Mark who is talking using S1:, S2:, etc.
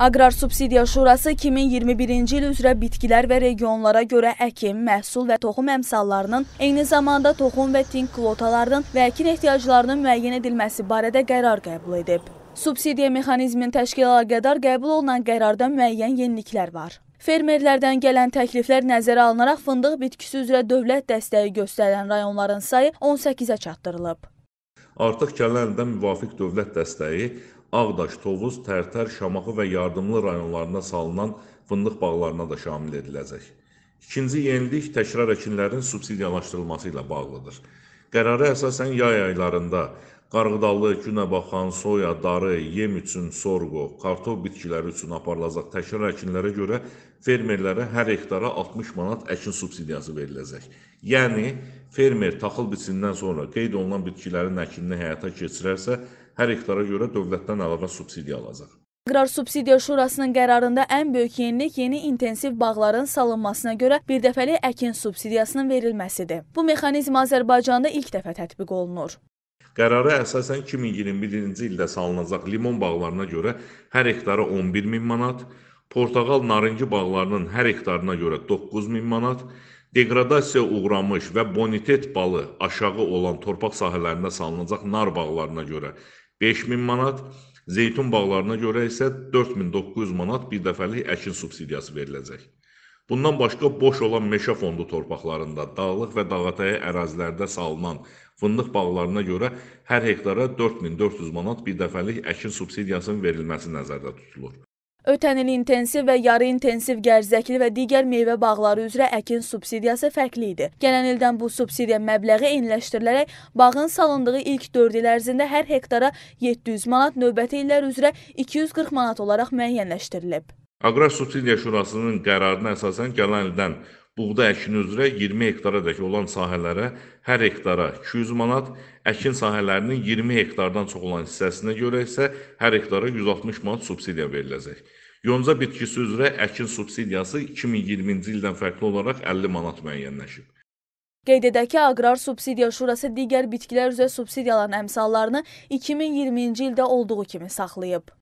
S1: Aqrar Subsidiya Şurası 2021-ci il üzrə bitkilər və regionlara görə əkin, məhsul və toxum əmsallarının, eyni zamanda toxum və tink kvotalarının və əkin ehtiyaclarının müəyyən edilməsi barədə qərar qəbul edib. Subsidiya mexanizmin təşkila qədər qəbul olunan qərarda müəyyən yeniliklər var. Fermerlərdən gələn təkliflər nəzərə alınaraq fındıq bitkisi üzrə dövlət dəstəyi göstərilən rayonların sayı 18-ə çatdırılıb.
S2: Artıq gələn ildə müvafiq dövlət dəstəyi Ağdaş, Tovuz, Tərtər, Şamaxı və Yardımlı rayonlarında salınan fındıq bağlarına da şamil ediləcək. İkinci yenilik təkrar əkinlərin subsidiyalaşdırılması ilə bağlıdır. Qərara əsasən yay aylarında Qarğıdalı, günəbaxan, soya, darı, yem üçün sorğu, kartof bitkiləri üçün aparılacaq təkrar əkinlərə görə fermerlərə hər hektara 60 manat əkin subsidiyası veriləcək. Yəni fermer taxıl biçinindən sonra qeyd olunan bitkilərin əkinini həyata keçirərsə, hər hektara görə dövlətdən əlavə subsidiya alacaq.
S1: Aqrar Subsidiya Şurasının qərarında ən böyük yenilik yeni intensiv bağların salınmasına görə birdəfəlik əkin subsidiyasının verilməsidir. Bu mexanizm Azərbaycanda ilk dəfə tətbiq olunur.
S2: Qərara əsasən 2021-ci ildə salınacaq limon bağlarına görə hər hektara 11 min manat, portağal narınci bağlarının hər hektarına görə 9 min manat, deqradasiya uğramış və bonitet balı aşağı olan torpaq sahələrində salınacaq nar bağlarına görə 5 min manat, zeytun bağlarına görə isə 4900 manat bir dəfəlik əkin subsidiyası veriləcək. Bundan başqa boş olan meşə fondu torpaqlarında, dağlıq və dağətəyi ərazilərdə salınan Fındıq bağlarına görə hər hektara 4400 manat birdəfəlik əkin subsidiyasının verilməsi nəzərdə tutulur.
S1: Ötən il intensiv və yarı intensiv gərzəkli və digər meyvə bağları üzrə əkin subsidiyası fərqli idi. Gələn ildən bu subsidiya məbləği eyniləşdirilərək bağın salındığı ilk 4 il ərzində hər hektara 700 manat, növbəti illər üzrə 240 manat olaraq müəyyənləşdirilib.
S2: Aqrar Subsidiya Şurasının qərarına əsasən gələn ildən buğda əkini üzrə 20 hektaradək olan sahələrə hər hektara 200 manat, əkin sahələrinin 20 hektardan çox olan hissəsinə görə isə hər hektara 160 manat subsidiya veriləcək. Yonca bitkisi üzrə əkin subsidiyası 2020-ci ildən fərqli olaraq 50 manat müəyyənləşib.
S1: Qeyd edək ki, Aqrar Subsidiya Şurası digər bitkilər üzrə subsidiyaların əmsallarını 2020-ci ildə olduğu kimi saxlayıb.